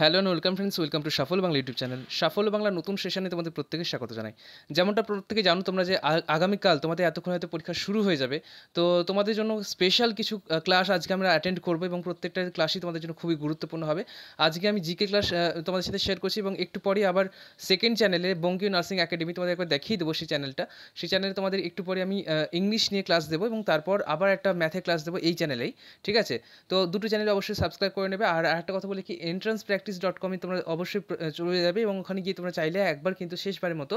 hello and welcome friends welcome to Safal Bangla YouTube channel Safal Bangla নতুন সেশনে তোমাদের প্রত্যেকের স্বাগত জানাই যেমনটা প্রত্যেকে জানো তোমরা যে আগামীকাল তোমাদের এতক্ষণ হয়তো পরীক্ষা শুরু হয়ে যাবে তো তোমাদের জন্য স্পেশাল কিছু ক্লাস আজকে আমরা অ্যাটেন্ড করবো এবং প্রত্যেকটা ক্লাসই তোমাদের জন্য খুবই গুরুত্বপূর্ণ হবে আজকে আমি জিকে ক্লাস তোমাদের সাথে শেয়ার করছি এবং একটু পরে আবার সেকেন্ড চ্যানেলে বঙ্গীয় নার্সিং একাডেমি তোমাদের একবার দেখিয়ে দেবো সেই চ্যানেলটা সেই চ্যানেলে তোমাদের একটু পরে আমি ইংলিশ নিয়ে ক্লাস দেবো এবং তারপর আবার একটা ম্যাথে ক্লাস দেবো এই চ্যানেলেই ঠিক আছে তো দুটো চ্যানেলে অবশ্যই সাবস্ক্রাইব করে নেবে আর একটা কথা বলি কি এন্ট্রান্স প্র্যাকটিস প্র্যাকটিস ডট কমে তোমরা অবশ্যই চলে যাবে এবং ওখানে গিয়ে তোমরা চাইলে একবার কিন্তু শেষবারের মতো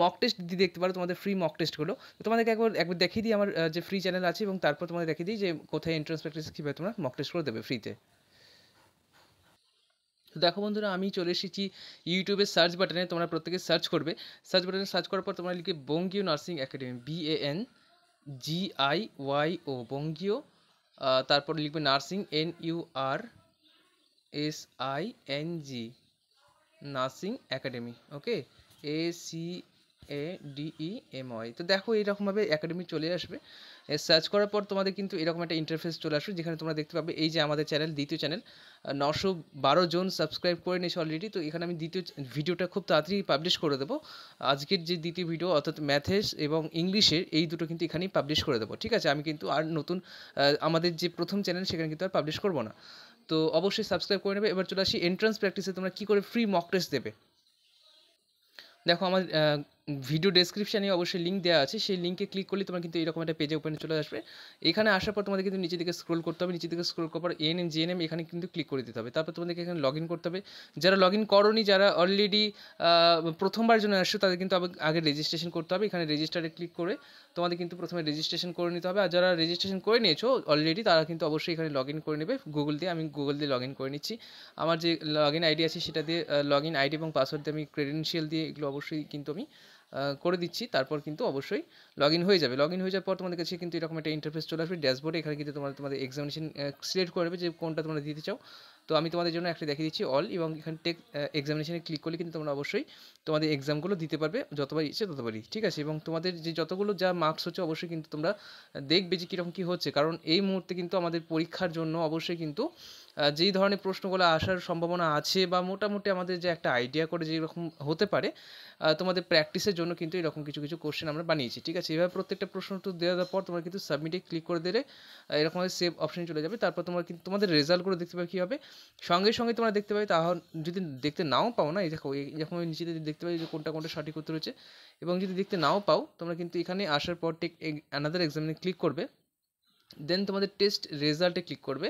মক টেস্ট দিয়ে দেখতে পারো তোমাদের ফ্রি মক টেস্টগুলো তোমাদেরকে একবার একবার দেখিয়ে দিই আমার যে ফ্রি চ্যানেল আছে এবং তারপর তোমাদের দেখিয়ে দিই যে কোথায় এন্ট্রান্স প্র্যাকটিস কীভাবে তোমরা মক টেস্টগুলো দেবে ফ্রিতে তো দেখো বন্ধুরা আমি চলে এসেছি ইউটিউবের সার্চ বাটনে তোমরা প্রত্যেকে সার্চ করবে সার্চ বাটনে সার্চ করার পর তোমরা লিখে Bangiya nursing academy B A N G I Y ও বঙ্গীয় তারপর লিখবে nursing N U R S I N G nursing academy okay A C A D E M Y তো দেখো এইরকমভাবে অ্যাকাডেমি চলে আসবে সার্চ করার পর তোমাদের কিন্তু এরকম একটা ইন্টারফেস চলে আসবে যেখানে তোমরা দেখতে পাবে এই যে আমাদের চ্যানেল দ্বিতীয় চ্যানেল নশো বারো জন সাবস্ক্রাইব করে নিয়েছে অলরেডি তো এখানে আমি দ্বিতীয় ভিডিওটা খুব তাড়াতাড়ি পাবলিশ করে দেবো আজকের যে দ্বিতীয় ভিডিও অর্থাৎ ম্যাথেস এবং ইংলিশের এই দুটো কিন্তু এখানেই পাবলিশ করে দেবো ঠিক আছে আমি কিন্তু আর নতুন আমাদের যে প্রথম চ্যানেল সেখানে কিন্তু আর পাবলিশ করবো না তো অবশ্যই সাবস্ক্রাইব করে নেবে এবার চলে আসি এন্ট্রান্স প্র্যাকটিসে তোমরা কী করে ফ্রি মক টেস্ট দেবে দেখো আমার ভিডিও ডেসক্রিপশানে অবশ্যই লিঙ্ক দেওয়া আছে সেই লিঙ্কে ক্লিক করলে তোমার কিন্তু এরকম একটা পেজে ওপেনে চলে আসবে এখানে আসার পর তোমাদের কিন্তু নিচে দিকে স্ক্রোল করতে হবে নিচে দিকে স্ক্রোল করার এন এম জিএনএম এখানে কিন্তু ক্লিক করে দিতে হবে তারপর তোমাদেরকে এখানে লগ ইন করতে হবে যারা লগ ইন করনি যারা অলরেডি প্রথমবার জন্য আসছো তাদের কিন্তু আগে রেজিস্ট্রেশন করতে হবে এখানে রেজিস্টারে ক্লিক করে তোমাদের কিন্তু প্রথমে রেজিস্ট্রেশন করে নিতে হবে আর যারা রেজিস্ট্রেশন করে নিয়েছো অলরেডি তারা কিন্তু অবশ্যই এখানে লগ ইন করে নেবে গুগল দিয়ে আমি গুগল দিয়ে লগ ইন করে নিচ্ছি আমার যে লগ ইন আইডি আছে সেটা দিয়ে লগ ইন আইডি এবং পাসওয়ার্ড দিয়ে আমি ক্রেডেনশিয়াল দিয়ে এগুলো অবশ্যই কিন্তু আমি করে দিচ্ছি তারপর কিন্তু অবশ্যই লগ হয়ে যাবে লগ হয়ে যাওয়ার পর তোমাদের কাছে কিন্তু এরকম একটা ইন্টারফেস চলে আসবে ড্যাশবোর্ডে এখানে কিন্তু তোমরা তোমাদের এক্সামিনেশন সিলেক্ট করবে যে কোনটা তোমরা দিতে চাও তো আমি তোমাদের জন্য একটা দেখিয়ে দিচ্ছি অল এবং এখানে টেক এক্সামিনেশানে ক্লিক করলে কিন্তু তোমরা অবশ্যই তোমাদের এক্সামগুলো দিতে পারবে যতবার ইচ্ছে ততবারই ঠিক আছে এবং তোমাদের যে যতগুলো যা মার্কস হচ্ছে অবশ্যই কিন্তু তোমরা দেখবে যে কীরকম কী হচ্ছে কারণ এই মুহূর্তে কিন্তু আমাদের পরীক্ষার জন্য অবশ্যই কিন্তু যেই ধরনের প্রশ্নগুলো আসার সম্ভাবনা আছে বা মোটামুটি আমাদের যে একটা আইডিয়া করে এরকম হতে পারে তোমাদের প্র্যাকটিসের জন্য কিন্তু এরকম কিছু কিছু কোশ্চেন আমরা বানিয়েছি ঠিক আছে এভাবে প্রত্যেকটা প্রশ্ন উত্তর দেওয়ার পর তোমরা কিন্তু সাবমিটে ক্লিক করে দিলে এরকম সেভ অপশানে চলে যাবে তারপর তোমরা কিন্তু তোমাদের রেজাল্টগুলো দেখতে পাবে কী হবে সঙ্গে সঙ্গে তোমরা দেখতে পাবে তাহলে যদি দেখতে নাও পাও না এই দেখো এরকম নিচে দেখতে পাবে যে কোনটা কোনটা সঠিক উত্তর হচ্ছে এবং যদি দেখতে নাও পাও তোমরা কিন্তু এখানে আসার পর টেক অ্যানাদার এক্সামে ক্লিক করবে দেন তোমাদের টেস্ট রেজাল্টে ক্লিক করবে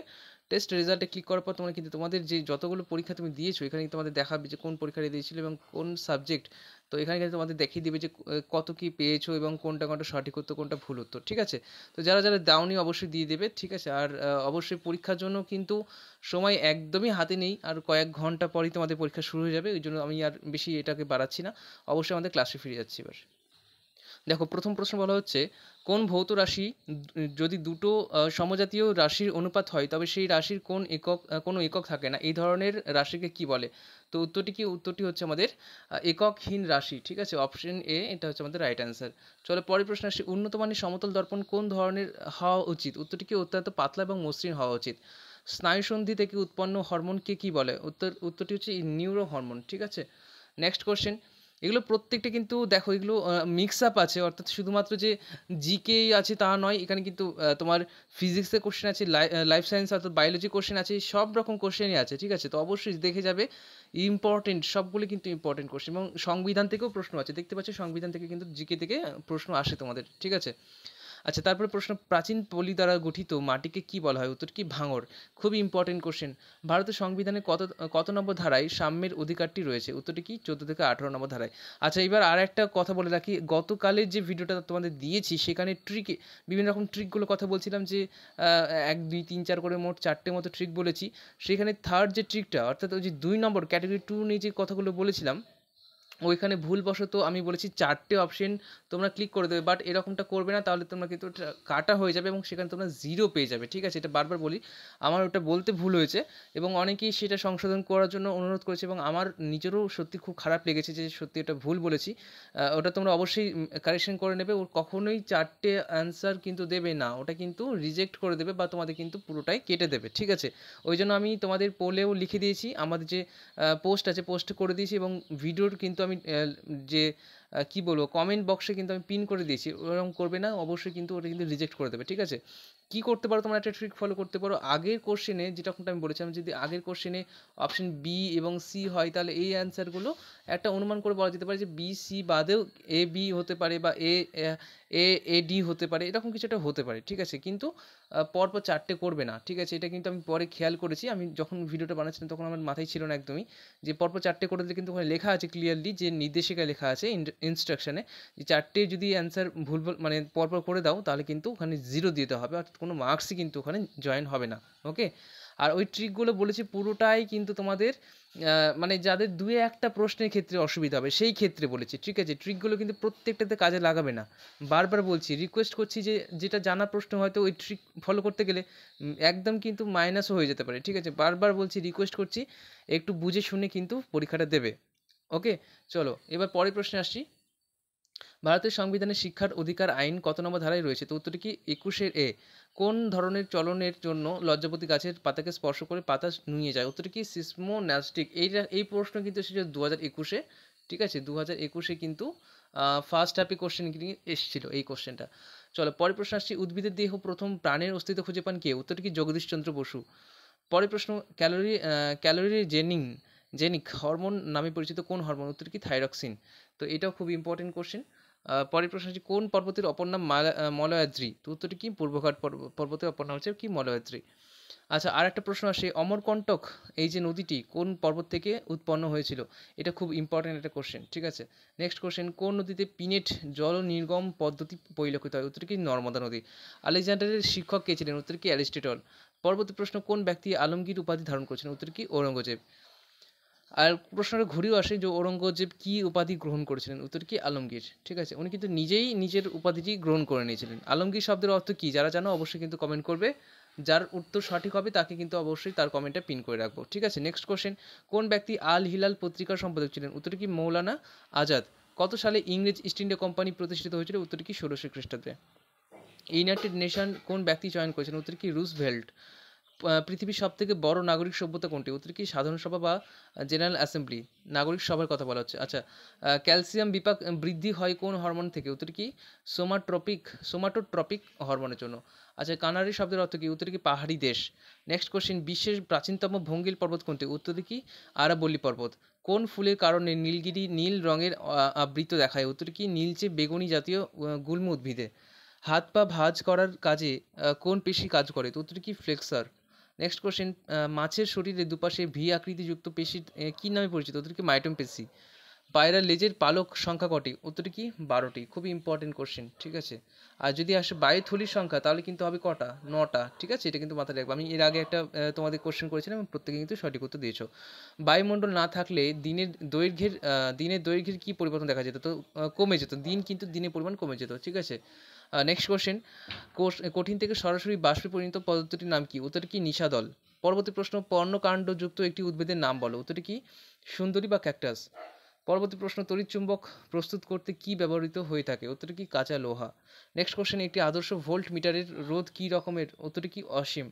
টেস্ট রেজাল্টে ক্লিক করার পর তোমরা কিন্তু তোমাদের যে যতগুলো পরীক্ষা তুমি দিয়েছো এখানে তোমাদের দেখাবে যে কোন দিয়ে দিয়েছিলে এবং কোন সাবজেক্ট তো এখানে কিন্তু তোমাদের দেখিয়ে দেবে যে কত কি পেয়েছো এবং কোনটা কোনটা সঠিক উত্তর কোনটা ভুল উত্তর ঠিক আছে তো যারা যারা দাওনি অবশ্যই দিয়ে দেবে ঠিক আছে আর অবশ্যই পরীক্ষার জন্য কিন্তু সময় একদমই হাতে নেই আর কয়েক ঘন্টা পরই তোমাদের পরীক্ষা শুরু হয়ে যাবে ওই জন্য আমি আর বেশি এটাকে বাড়াচ্ছি না অবশ্যই আমাদের ক্লাসে ফিরে যাচ্ছি এবার দেখো প্রথম প্রশ্ন বলা হচ্ছে কোন ভৌত রাশি যদি দুটো সমজাতীয় রাশির অনুপাত হয় তবে সেই রাশির কোন একক কোনো একক থাকে না এই ধরনের রাশিকে কি বলে তো উত্তরটি কি উত্তরটি হচ্ছে আমাদের এককহীন রাশি ঠিক আছে অপশন এ এটা হচ্ছে আমাদের রাইট অ্যান্সার চলো পরের প্রশ্ন আসছে উন্নত মানের সমতল দর্পণ কোন ধরনের হওয়া উচিত উত্তরটি কি অত্যন্ত পাতলা এবং মসৃণ হওয়া উচিত স্নায়ুসন্ধি থেকে উৎপন্ন হরমোনকে কি বলে উত্তর উত্তরটি হচ্ছে নিউরো হরমোন ঠিক আছে নেক্সট কোশ্চেন এগুলো প্রত্যেকটা কিন্তু দেখো এগুলো মিক্স আপ আছে অর্থাৎ শুধুমাত্র যে জিকে আছে তা নয় এখানে কিন্তু তোমার ফিজিক্সের কোশ্চেন আছে লাইফ সায়েন্স অর্থাৎ বায়োলজি কোশ্চেন আছে সব রকম কোশ্চেনই আছে ঠিক আছে তো অবশ্যই দেখে যাবে ইম্পর্টেন্ট সবগুলো কিন্তু ইম্পর্টেন্ট কোশ্চেন এবং সংবিধান থেকেও প্রশ্ন আছে দেখতে পাচ্ছ সংবিধান থেকে কিন্তু জিকে থেকে প্রশ্ন আসে তোমাদের ঠিক আছে আচ্ছা তারপরে প্রশ্ন প্রাচীন পলি দ্বারা গঠিত মাটিকে কি বলা হয় উত্তর কি ভাঙর খুবই ইম্পর্টেন্ট কোশ্চেন ভারতের সংবিধানে কত কত নম্বর ধারায় সাম্যের অধিকারটি রয়েছে উত্তরটি কি চোদ্দো থেকে আঠারো নম্বর ধারায় আচ্ছা এবার আর একটা কথা বলে রাখি গতকালের যে ভিডিওটা তোমাদের দিয়েছি সেখানে ট্রিকে বিভিন্ন রকম ট্রিকগুলো কথা বলছিলাম যে এক দুই তিন চার করে মোট চারটে মতো ট্রিক বলেছি সেখানে থার্ড যে ট্রিকটা অর্থাৎ ওই যে দুই নম্বর ক্যাটাগরি টু নিয়ে যে কথাগুলো বলেছিলাম ওইখানে ভুলবশত আমি বলেছি চারটে অপশন তোমরা ক্লিক করে দেবে বাট এরকমটা করবে না তাহলে তোমরা কিন্তু কাটা হয়ে যাবে এবং সেখানে তোমরা জিরো পেয়ে যাবে ঠিক আছে এটা বারবার বলি আমার ওটা বলতে ভুল হয়েছে এবং অনেকেই সেটা সংশোধন করার জন্য অনুরোধ করেছে এবং আমার নিজেরও সত্যি খুব খারাপ লেগেছে যে সত্যি এটা ভুল বলেছি ওটা তোমরা অবশ্যই কারেকশন করে নেবে ওর কখনোই চারটে অ্যান্সার কিন্তু দেবে না ওটা কিন্তু রিজেক্ট করে দেবে বা তোমাদের কিন্তু পুরোটাই কেটে দেবে ঠিক আছে ওই জন্য আমি তোমাদের পোলেও লিখে দিয়েছি আমাদের যে পোস্ট আছে পোস্ট করে দিয়েছি এবং ভিডিওর কিন্তু আমি আমি যে কি বলবো কমেন্ট বক্সে কিন্তু আমি পিন করে দিয়েছি ওরকম করবে না অবশ্যই কিন্তু ওটা কিন্তু রিজেক্ট করে দেবে ঠিক আছে কি করতে পারো তোমরা একটা ট্রিক ফলো করতে পারো আগের কোশ্চেনে যেটা আমি বলেছিলাম যদি আগের কোশ্চেনে অপশন বি এবং সি হয় তাহলে এই অ্যান্সারগুলো একটা অনুমান করে বলা যেতে পারে যে বি সি বাদেও এ বি হতে পারে বা এ এ এ ডি হতে পারে এরকম কিছু একটা হতে পারে ঠিক আছে কিন্তু পরপর চারটে করবে না ঠিক আছে এটা কিন্তু আমি পরে খেয়াল করেছি আমি যখন ভিডিওটা বানাচ্ছিলাম তখন আমার মাথায় ছিল না একদমই যে পরপর চারটে করে দিলে কিন্তু ওখানে লেখা আছে ক্লিয়ারলি যে নির্দেশিকায় লেখা আছে ইনস্ট্রাকশানে যে চারটে যদি অ্যান্সার ভুল মানে পরপর করে দাও তাহলে কিন্তু ওখানে জিরো দিতে হবে অর্থাৎ কোনো মার্কসই কিন্তু ওখানে জয়েন হবে না ওকে আর ওই ট্রিকগুলো বলেছি পুরোটাই কিন্তু তোমাদের মানে যাদের দুয়ে একটা প্রশ্নের ক্ষেত্রে অসুবিধা হবে সেই ক্ষেত্রে বলেছি ঠিক আছে ট্রিকগুলো কিন্তু প্রত্যেকটাতে কাজে লাগাবে না বারবার বলছি রিকোয়েস্ট করছি যে যেটা জানা প্রশ্ন হয়তো ওই ট্রিক ফলো করতে গেলে একদম কিন্তু মাইনাসও হয়ে যেতে পারে ঠিক আছে বারবার বলছি রিকোয়েস্ট করছি একটু বুঝে শুনে কিন্তু পরীক্ষাটা দেবে ওকে চলো এবার পরের প্রশ্নে আসছি ভারতের সংবিধানে শিক্ষার অধিকার আইন কত নম্বর ধারায় রয়েছে তো উত্তরটি কি একুশের এ কোন ধরনের চলনের জন্য লজ্জাপতি গাছের পাতাকে স্পর্শ করে পাতা নুয়ে যায় উত্তরটি কি সিসমোন্যাস্টিক এইটা এই প্রশ্ন কিন্তু এসেছে দু হাজার একুশে ঠিক আছে দু হাজার একুশে কিন্তু ফার্স্ট হাফে কোশ্চেন এসেছিল এই কোশ্চেনটা চলো পরের প্রশ্ন আসছি উদ্ভিদের দেহ প্রথম প্রাণের অস্তিত্ব খুঁজে পান কে উত্তরটি কি জগদীশচন্দ্র বসু পরের প্রশ্ন calorie calorigenic hormone নামে পরিচিত কোন হরমোন উত্তর কি থাইরক্সিন তো এটাও খুব ইম্পর্টেন্ট কোশ্চেন পরের প্রশ্ন হচ্ছে কোন পর্বতের অপর নাম মলয়াদ্রি তো উত্তরটি কি পূর্বঘাট পর্বতের অপর নাম হচ্ছে কি মলয়াদ্রি আচ্ছা আর একটা প্রশ্ন আসে অমরকণ্টক এই যে নদীটি কোন পর্বত থেকে উৎপন্ন হয়েছিল এটা খুব ইম্পর্টেন্ট একটা কোশ্চেন ঠিক আছে নেক্সট কোশ্চেন কোন নদীতে পিনেট জল নির্গম পদ্ধতি পরিলক্ষিত হয় উত্তর কি নর্মদা নদী আলেকজান্ডারের শিক্ষক কে ছিলেন উত্তর কি অ্যালিস্টেটল পরবর্তী প্রশ্ন কোন ব্যক্তি আলমগীর উপাধি ধারণ করেছিলেন উত্তর কি ঔরঙ্গজেব আর প্রশ্নটা ঘুরেও আসে যে ঔরঙ্গজেব কী উপাধি গ্রহণ করেছিলেন উত্তর কি আলমগীর ঠিক আছে উনি কিন্তু নিজেই নিজের উপাধিটি গ্রহণ করে নিয়েছিলেন আলমগীর শব্দের অর্থ কী যারা জানো অবশ্যই কিন্তু কমেন্ট করবে যার উত্তর সঠিক হবে তাকে কিন্তু অবশ্যই তার কমেন্টটা পিন করে রাখবো ঠিক আছে নেক্সট কোশ্চেন কোন ব্যক্তি আল হিলাল পত্রিকার সম্পাদক ছিলেন উত্তর কি মৌলানা আজাদ কত সালে ইংরেজ ইস্ট ইন্ডিয়া কোম্পানি প্রতিষ্ঠিত হয়েছিল উত্তর কি ষোলোশো খ্রিস্টাব্দে ইউনাইটেড নেশন কোন ব্যক্তি চয়ন করেছেন উত্তর কি রুজভেল্ট পৃথিবীর সব থেকে বড় নাগরিক সভ্যতা কোনটি উত্তর কি সাধারণ সভা বা জেনারেল অ্যাসেম্বলি নাগরিক সভার কথা বলা হচ্ছে আচ্ছা ক্যালসিয়াম বিপাক বৃদ্ধি হয় কোন হরমোন থেকে উত্তর কি সোমাট্রপিক সোমাটোট্রপিক হরমোনের জন্য আচ্ছা কানারি শব্দের অর্থ কি উত্তর কি পাহাড়ি দেশ নেক্সট কোশ্চেন বিশ্বের প্রাচীনতম ভঙ্গিল পর্বত কোনটি উত্তর কি আরাবল্লী পর্বত কোন ফুলের কারণে নীলগিরি নীল রঙের আবৃত দেখায় উত্তর কি নীলচে বেগুনি জাতীয় গুল্ম উদ্ভিদে হাত পা ভাঁজ করার কাজে কোন পেশি কাজ করে তো উত্তর কি ফ্লেক্সার নেক্সট কোশ্চেন মাছের শরীরে দুপাশে ভি আকৃতিযুক্ত পেশি কী নামে পরিচিত কি মাইটোম পেশি পায়রা লেজের পালক সংখ্যা কটি উত্তর কি বারোটি খুবই ইম্পর্টেন্ট কোশ্চেন ঠিক আছে আর যদি আসে বায়ুথলির সংখ্যা তাহলে কিন্তু হবে কটা নটা ঠিক আছে এটা কিন্তু মাথায় রাখবো আমি এর আগে একটা তোমাদের কোশ্চেন করেছিলাম এবং প্রত্যেকে কিন্তু সঠিক উত্তর দিয়েছো বায়ুমণ্ডল না থাকলে দিনের দৈর্ঘ্যের দিনের দৈর্ঘ্যের কী পরিবর্তন দেখা যেত তো কমে যেত দিন কিন্তু দিনের পরিমাণ কমে যেত ঠিক আছে নেক্সট কোশ্চেন কঠিন থেকে সরাসরি বাষ্পে পরিণত পদার্থটির নাম কি উত্তর কি নিশাদল পরবর্তী প্রশ্ন পর্ণকাণ্ডযুক্ত একটি উদ্ভিদের নাম বলো উত্তরটি কি সুন্দরী বা ক্যাকটাস পরবর্তী প্রশ্ন চুম্বক প্রস্তুত করতে কি ব্যবহৃত হয়ে থাকে উত্তরটি কি কাঁচা লোহা নেক্সট কোশ্চেন একটি আদর্শ ভোল্ট মিটারের রোধ কী রকমের উত্তরটি কি অসীম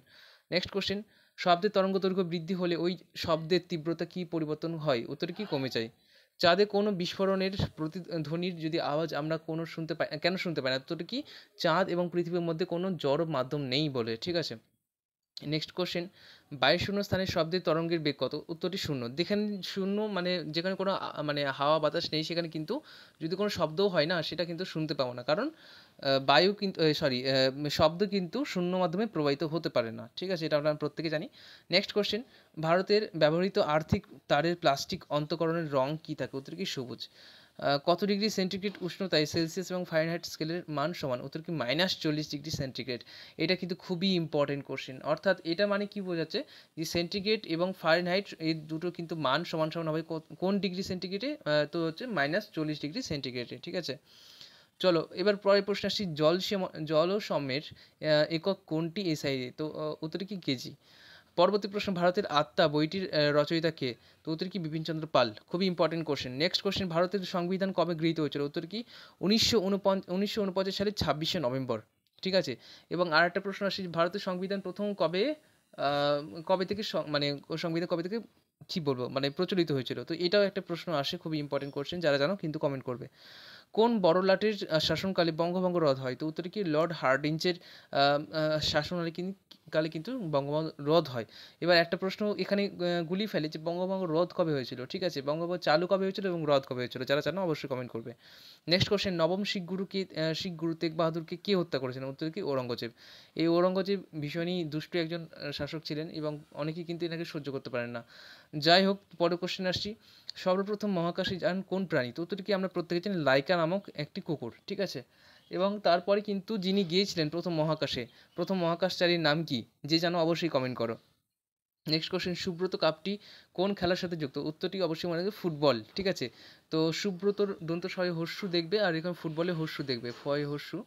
নেক্সট কোশ্চেন শব্দের তরঙ্গ দৈর্ঘ্য বৃদ্ধি হলে ওই শব্দের তীব্রতা কি পরিবর্তন হয় উত্তরটি কি কমে যায় চাঁদে কোনো বিস্ফোরণের প্রতিধ্বনির যদি আওয়াজ আমরা কোনো শুনতে পাই কেন শুনতে পাই না এতটা কি চাঁদ এবং পৃথিবীর মধ্যে কোনো জড় মাধ্যম নেই বলে ঠিক আছে নেক্সট কোশ্চেন বাইরের শূন্য স্থানে শব্দের তরঙ্গের বেগ কত উত্তরটি শূন্য যেখানে শূন্য মানে যেখানে কোনো মানে হাওয়া বাতাস নেই সেখানে কিন্তু যদি কোনো শব্দও হয় না সেটা কিন্তু শুনতে পাবো না কারণ বায়ু কিন্তু সরি শব্দ কিন্তু শূন্য মাধ্যমে প্রবাহিত হতে পারে না ঠিক আছে এটা আমরা প্রত্যেকে জানি নেক্সট কোশ্চেন ভারতের ব্যবহৃত আর্থিক তারের প্লাস্টিক অন্তকরণের রং কী থাকে উত্তর কি সবুজ কত ডিগ্রি সেন্টিগ্রেড উষ্ণতায় সেলসিয়াস এবং ফারেনহাইট স্কেলের মান সমান উত্তর কি মাইনাস চল্লিশ ডিগ্রি সেন্টিগ্রেড এটা কিন্তু খুবই ইম্পর্টেন্ট কোশ্চেন অর্থাৎ এটা মানে কি বোঝাচ্ছে যে সেন্টিগ্রেড এবং ফারেনহাইট এই দুটো কিন্তু মান সমান সমান হবে কোন ডিগ্রি সেন্টিগ্রেডে তো হচ্ছে মাইনাস চল্লিশ ডিগ্রি সেন্টিগ্রেডে ঠিক আছে চলো এবার পরের প্রশ্ন আসছি জল জলসমের একক কোনটি এসআই তো উত্তর কি কেজি পরবর্তী প্রশ্ন ভারতের আত্মা বইটির রচয়িতা কে তো উত্তর কি বিপিনচন্দ্র পাল খুবই ইম্পর্টেন্ট কোশ্চেন নেক্সট কোশ্চেন ভারতের সংবিধান কবে গৃহীত হয়েছিল উত্তর কি উনিশশো উনিশশো উনপঞ্চাশ সালের ছাব্বিশে নভেম্বর ঠিক আছে এবং আর একটা প্রশ্ন আসছে ভারতের সংবিধান প্রথম কবে কবে থেকে মানে সংবিধান কবে থেকে কী বলবো মানে প্রচলিত হয়েছিল তো এটাও একটা প্রশ্ন আসে খুবই ইম্পর্টেন্ট কোশ্চেন যারা জানো কিন্তু কমেন্ট করবে কোন বড়লাটের শাসনকালে বঙ্গভঙ্গ রদ হয় তো উত্তরে কি লর্ড হার্ডিঞ্চের শাসনালে কিন্তু কালে কিন্তু বঙ্গভঙ্গ রদ হয় এবার একটা প্রশ্ন এখানে গুলি ফেলে যে বঙ্গভঙ্গ রদ কবে হয়েছিল ঠিক আছে বঙ্গভঙ্গ চালু কবে হয়েছিল এবং রদ কবে হয়েছিল যারা জানো অবশ্যই কমেন্ট করবে নেক্সট কোশ্চেন নবম শিখ গুরুকে শিখ গুরু তেগ বাহাদুরকে কে হত্যা করেছিলেন উত্তর কি ঔরঙ্গজেব এই ঔরঙ্গজেব ভীষণই দুষ্ট একজন শাসক ছিলেন এবং অনেকেই কিন্তু এনাকে সহ্য করতে পারেন না যাই হোক পরের কোশ্চেন আসছি সর্বপ্রথম মহাকাশে যান কোন প্রাণী তো উত্তর কি আমরা প্রত্যেকে জানি লাইকা নামক একটি কুকুর ঠিক আছে এবং তারপরে কিন্তু যিনি গিয়েছিলেন প্রথম মহাকাশে প্রথম মহাকাশচারীর নাম কি যে জানো অবশ্যই কমেন্ট করো নেক্সট কোশ্চেন সুব্রত কাপটি কোন খেলার সাথে যুক্ত উত্তরটি অবশ্যই মনে হয় ফুটবল ঠিক আছে তো সুব্রতর দন্ত ছয় হস্যু দেখবে আর এখানে ফুটবলে হস্যু দেখবে ফয় হস্যু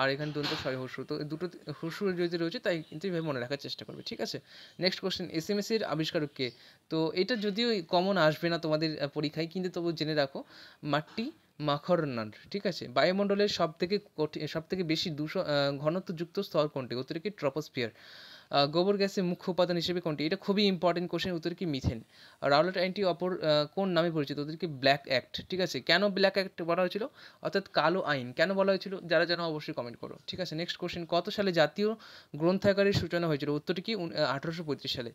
আর এখানে দন্ত ছয় হস্যু তো দুটো হস্যু যদি রয়েছে তাই কিন্তু এইভাবে মনে রাখার চেষ্টা করবে ঠিক আছে নেক্সট কোশ্চেন এস এম এসের আবিষ্কারককে তো এটা যদিও কমন আসবে না তোমাদের পরীক্ষায় কিন্তু তবু জেনে রাখো মাটি মাখরনাড ঠিক আছে বায়ুমণ্ডলের সবথেকে কঠিন সবথেকে বেশি দূষণ ঘনত্বযুক্ত স্তর কোনটি উত্তরে কি ট্রপোস্ফিয়ার গোবর গ্যাসের মুখ্য উপাদান হিসেবে কোনটি এটা খুবই ইম্পর্টেন্ট কোশ্চেন উত্তর কি মিথেন রাউলেট আইনটি অপর কোন নামে পরিচিত ওদেরকে ব্ল্যাক অ্যাক্ট ঠিক আছে কেন ব্ল্যাক অ্যাক্ট বলা হয়েছিল অর্থাৎ কালো আইন কেন বলা হয়েছিল যারা জানো অবশ্যই কমেন্ট করো ঠিক আছে নেক্সট কোশ্চেন কত সালে জাতীয় গ্রন্থাগারের সূচনা হয়েছিল উত্তরটি কি আঠারোশো সালে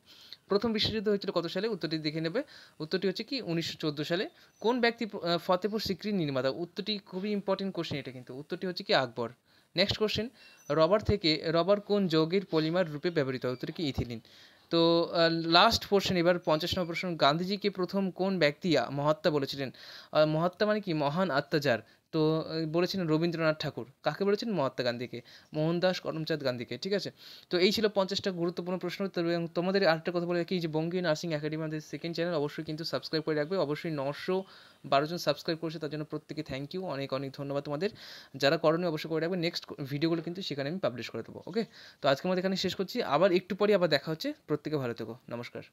প্রথম বিশ্বযুদ্ধ হয়েছিল কত সালে উত্তরটি দেখে নেবে উত্তরটি হচ্ছে কি উনিশশো সালে কোন ব্যক্তি ফতেপুর সিক্রির নির্মাতা উত্তরটি খুবই ইম্পর্টেন্ট কোশ্চেন এটা কিন্তু উত্তরটি হচ্ছে কি আকবর নেক্সট কোশ্চেন রবার থেকে রবার কোন যৌগের পলিমার রূপে ব্যবহৃত হয় উত্তর কি ইথিলিন তো লাস্ট পোর্শন এবার পঞ্চাশ নম্বর প্রশ্ন গান্ধীজিকে প্রথম কোন ব্যক্তি মহাত্মা বলেছিলেন মহাত্মা মানে কি মহান আত্মাচার তো বলেছেন রবীন্দ্রনাথ ঠাকুর কাকে বলেছেন মহাত্মা গান্ধীকে মোহনদাস করমচাঁদ গান্ধীকে ঠিক আছে তো এই ছিল পঞ্চাশটা গুরুত্বপূর্ণ প্রশ্ন এবং তোমাদের আরেকটা কথা বলে রাখি যে বঙ্গীয় নার্সিং একাডেমি আমাদের সেকেন্ড চ্যানেল অবশ্যই কিন্তু সাবস্ক্রাইব করে রাখবে অবশ্যই নশো বারোজন সাবস্ক্রাইব করেছে তার জন্য প্রত্যেকে থ্যাংক ইউ অনেক অনেক ধন্যবাদ তোমাদের যারা করণীয় অবশ্যই করে রাখবে নেক্সট ভিডিওগুলো কিন্তু সেখানে আমি পাবলিশ করে দেবো ওকে তো আজকে আমাদের এখানে শেষ করছি আবার একটু পরে আবার দেখা হচ্ছে প্রত্যেকে ভালো থেকো নমস্কার